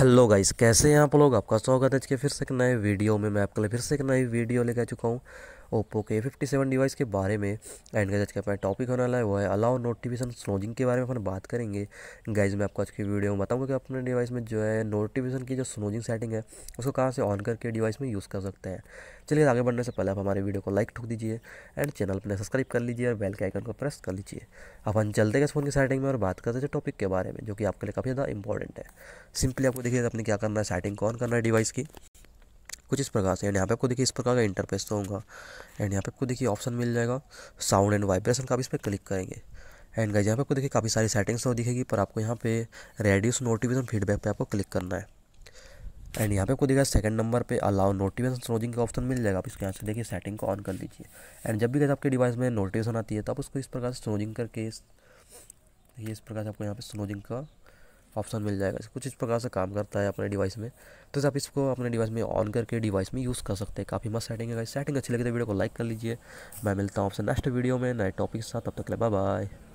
hello guys कैसे हैं आप लोग आपका स्वागत है आज के फिर से एक नए वीडियो में मैं आपके लिए फिर से एक नई वीडियो लेकर चुका हूँ ओप्पो के फिफ्टी सेवन डिवाइस के बारे में एंड गैज आज का अपना टॉपिक होने वाला है वो है अलाउ नोटिफिकेशन स्नोजिंग के बारे में अपन बात करेंगे गाइज मैं आपको आज की वीडियो में बताऊँगा कि अपने डिवाइस में जो है नोटिफिकेशन की जो स्नोजिंग सेटिंग है उसको कहाँ से ऑन करके डिवाइस में यूज़ कर सकते हैं चलिए आगे बढ़ने से पहले आप हमारे वीडियो को लाइक ठोक दीजिए एंड चैनल पर सब्सक्राइब कर लीजिए और बेल के आइकन को प्रेस कर लीजिए अपन चलते हैं इस फ़ोन की सेटिंग में और बात करते हैं टॉपिक के बारे में जो कि आपके लिए काफ़ी ज़्यादा इंपॉर्टेंट है सिंपली आपको देखिए अपने क्या करना है सेटिंग कौन करना है डिवाइस की कुछ इस प्रकार से एंड यहाँ पे आपको देखिए इस प्रकार का इंटरफेस तो होगा एंड यहाँ पे आपको देखिए ऑप्शन मिल जाएगा साउंड एंड वाइब्रेशन का भी इस पर क्लिक करेंगे एंड गाइज यहाँ पे आपको देखिए काफ़ी सारी सेटिंग्स तो दिखेगी पर आपको यहाँ पे रेडियस नोटिफिकेशन फीडबैक पे आपको क्लिक करना है एंड यहाँ पे आपको देखा सेकंड नंबर पे अलाउ नोटिफिकेशन रोजिंग का ऑप्शन मिल जाएगा आप इसके यहाँ से देखिए सेटिंग को ऑन कर दीजिए एंड जब भी गैस आपके डिवाइस में नोटिफिकेशन आती है तो आप उसको इस प्रकार से स्नोजिंग करके इस प्रकार से आपको यहाँ पर स्नोजिंग का ऑप्शन मिल जाएगा कुछ इस प्रकार से काम करता है अपने डिवाइस में तो आप इसको अपने डिवाइस में ऑन करके डिवाइस में यूज़ कर सकते हैं काफ़ी मस्त सेटिंग है सेटिंग अच्छी लगी तो वीडियो को लाइक कर लीजिए मैं मिलता हूँ आपसे नेक्स्ट वीडियो में नए टॉपिक के साथ तब तक ले बाय